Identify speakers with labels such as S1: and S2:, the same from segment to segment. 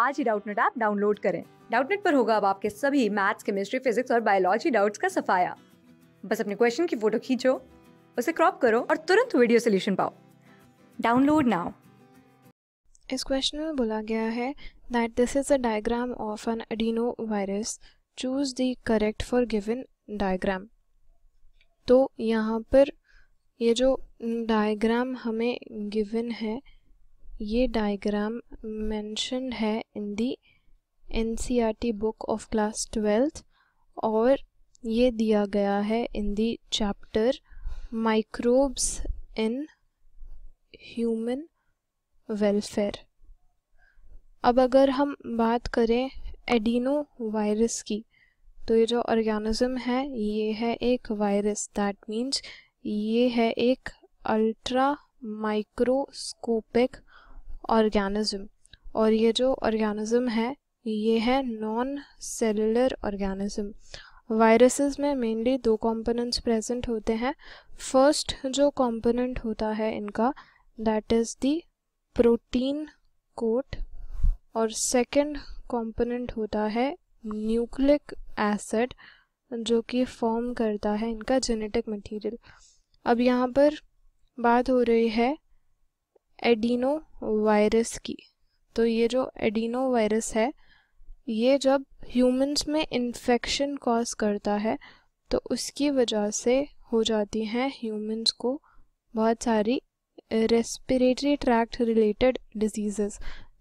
S1: आज ही Doubtnut app download करें डाउटनेट पर होगा अब आपके सभी मैथ्स केमिस्ट्री फिजिक्स और बायोलॉजी डाउट्स का सफाया बस अपने क्वेश्चन की फोटो खींचो उसे क्रॉप करो और तुरंत वीडियो सोल्यूशन पाओ डाउनलोड नाउ इस क्वेश्चन में बोला गया है that this is a diagram of an adeno virus choose the correct for given diagram तो यहाँ पर ये जो डायग्राम हमें गिवन है ये डायग्राम मेंशन है in the NCERT book of class twelfth और ये दिया गया है in the chapter microbes in human welfare अब अगर हम बात करें एडिनो वायरस की तो ये जो ऑर्गेनिज्म है ये है एक वायरस दैट मीन्स ये है एक अल्ट्रा माइक्रोस्कोपिक ऑर्गेनिज्म और ये जो ऑर्गेनिज्म है ये है नॉन सेलुलर ऑर्गेनिज्म वायरसेस में मेनली दो कंपोनेंट्स प्रेजेंट होते हैं फर्स्ट जो कंपोनेंट होता है इनका that is the protein coat और सेकंड कंपोनेंट होता है न्यूक्लिक एसिड जो कि फॉर्म करता है इनका जेनेटिक मटेरियल अब यहाँ पर बात हो रही है एडिनो वायरस की तो ये जो एडिनो वायरस है ये जब ह्यूमंस में इन्फेक्शन कॉज करता है तो उसकी वजह से हो जाती हैं ह्यूमंस को बहुत सारी रेस्पिरेटरी ट्रैक्ट रिलेटेड डिजीज़ेस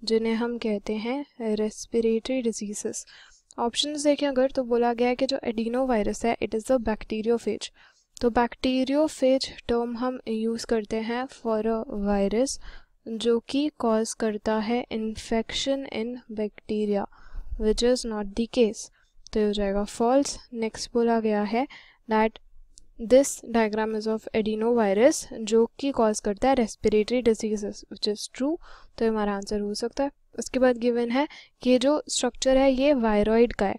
S1: जिन्हें हम कहते हैं रेस्पिरेटरी डिजीज़ेस ऑप्शंस देखें अगर तो बोला गया है कि जो एडिनो वायरस है इट इज़ अ बैक्टीरियोफेज तो बैक्टीरियोफेज टर्म हम यूज़ करते हैं फॉर अ वायरस जो कि कॉज करता है infection in bacteria which is not the case तो ये हो जाएगा फॉल्स नेक्स्ट बोला गया है that this diagram is of adeno virus जो कि कॉज करता है respiratory diseases which is true तो हमारा आंसर हो सकता है उसके बाद गिवन है कि जो स्ट्रक्चर है ये वायरॉइड का है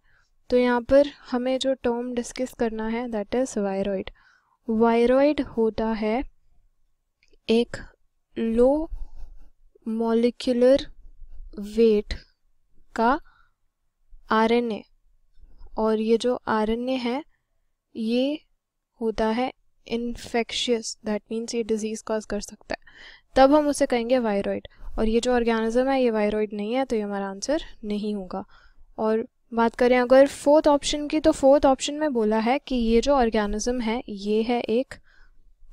S1: तो यहाँ पर हमें जो टर्म डिस्कस करना है दैट इज़ वायरॉइड वायरॉइड होता है एक लो मॉलिक्यूलर वेट का आरएनए और ये जो आरएनए है ये होता है इन्फेक्शियस दैट मीन्स ये डिजीज़ कॉज कर सकता है तब हम उसे कहेंगे वायरॉइड और ये जो ऑर्गेनिज्म है ये वायरॉइड नहीं है तो ये हमारा आंसर नहीं होगा और बात करें अगर फोर्थ ऑप्शन की तो फोर्थ ऑप्शन में बोला है कि ये जो ऑर्गेनिज्म है ये है एक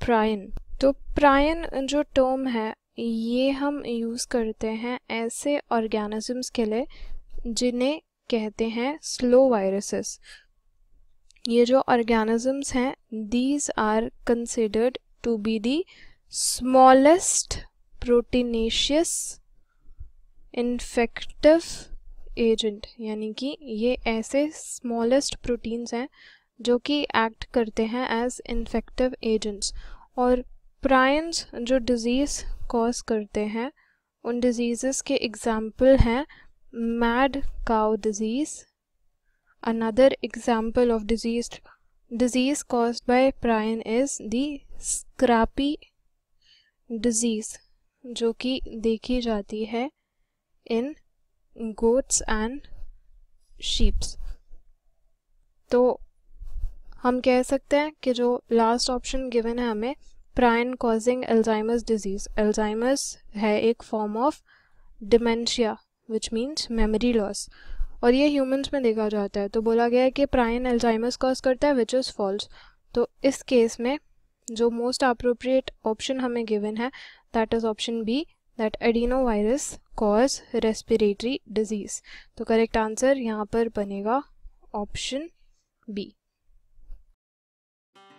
S1: प्रायन तो प्रायन जो टर्म है ये हम यूज़ करते हैं ऐसे ऑर्गेनिजम्स के लिए जिन्हें कहते हैं स्लो वायरसेस ये जो ऑर्गेनिजम्स हैं these are considered to be the smallest proteinaceous infective agent यानी कि ये ऐसे स्मॉलेस्ट प्रोटीन्स हैं जो कि एक्ट करते हैं एज इन्फेक्टिव एजेंट्स और प्राइन्स जो डिजीज़ कॉज करते हैं उन डिजीज़ के एग्ज़ाम्पल हैं mad cow disease another example of disease disease caused by prion is the scrapie disease जो कि देखी जाती है इन गोट्स एंड शीप्स तो हम कह सकते हैं कि जो लास्ट ऑप्शन गिवन है हमें prion causing Alzheimer's disease Alzheimer's है एक form of dementia which means memory loss और ये ह्यूमंस में देखा जाता है तो बोला गया है कि प्रायन एल्जाइमस कॉज करता है विच इज़ फॉल्स तो इस केस में जो मोस्ट अप्रोप्रिएट ऑप्शन हमें गिवन है that is option B that adeno virus cause respiratory disease तो करेक्ट आंसर यहाँ पर बनेगा ऑप्शन बी